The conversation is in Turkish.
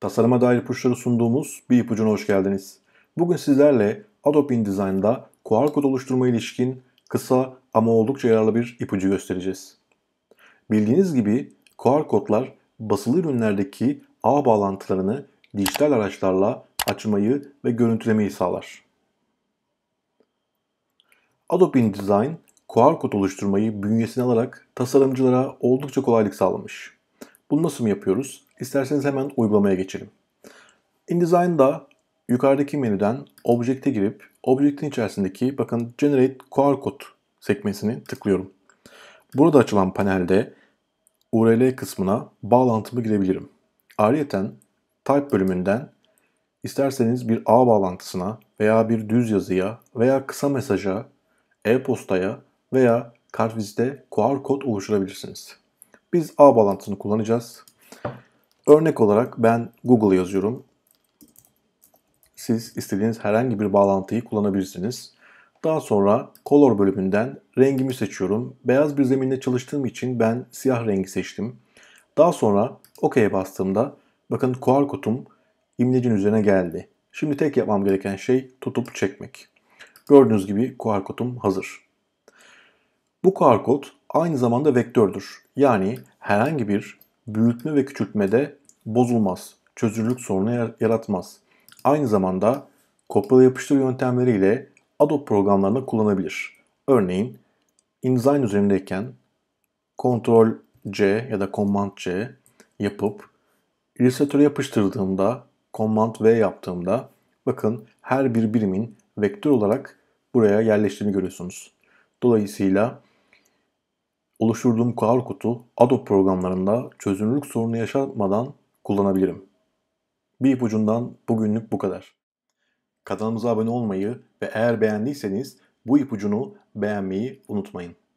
Tasarıma dair ipuçları sunduğumuz bir ipucuna hoş geldiniz. Bugün sizlerle Adobe InDesign'da QR kod oluşturma ilişkin kısa ama oldukça yararlı bir ipucu göstereceğiz. Bildiğiniz gibi QR kodlar basılı ürünlerdeki ağ bağlantılarını dijital araçlarla açmayı ve görüntülemeyi sağlar. Adobe InDesign QR kod oluşturmayı bünyesine alarak tasarımcılara oldukça kolaylık sağlamış. Bunu nasıl mı yapıyoruz? İsterseniz hemen uygulamaya geçelim. InDesign'da yukarıdaki menüden Object'e girip Object'in içerisindeki bakın Generate QR Code sekmesini tıklıyorum. Burada açılan panelde URL kısmına bağlantımı girebilirim. Ayrıca Type bölümünden isterseniz bir ağ bağlantısına veya bir düz yazıya veya kısa mesaja, e-postaya veya kartvizite QR kod oluşturabilirsiniz. Biz A bağlantısını kullanacağız. Örnek olarak ben Google yazıyorum. Siz istediğiniz herhangi bir bağlantıyı kullanabilirsiniz. Daha sonra Color bölümünden rengimi seçiyorum. Beyaz bir zeminde çalıştığım için ben siyah rengi seçtim. Daha sonra OK'ye bastığımda bakın QR kodum imlecin üzerine geldi. Şimdi tek yapmam gereken şey tutup çekmek. Gördüğünüz gibi QR kodum hazır. Bu QR kod aynı zamanda vektördür. Yani herhangi bir büyütme ve küçültmede bozulmaz, çözünürlük sorunu yaratmaz. Aynı zamanda kopyala yapıştır yöntemleriyle Adobe programlarında kullanabilir. Örneğin InDesign üzerindeyken Ctrl C ya da Command C yapıp Illustrator'a yapıştırdığımda Command V yaptığımda bakın her bir birimin vektör olarak buraya yerleştiğini görüyorsunuz. Dolayısıyla oluşturduğum QR kutu Adobe programlarında çözünürlük sorunu yaşatmadan kullanabilirim. Bir ipucundan bugünlük bu kadar. Kanalımıza abone olmayı ve eğer beğendiyseniz bu ipucunu beğenmeyi unutmayın.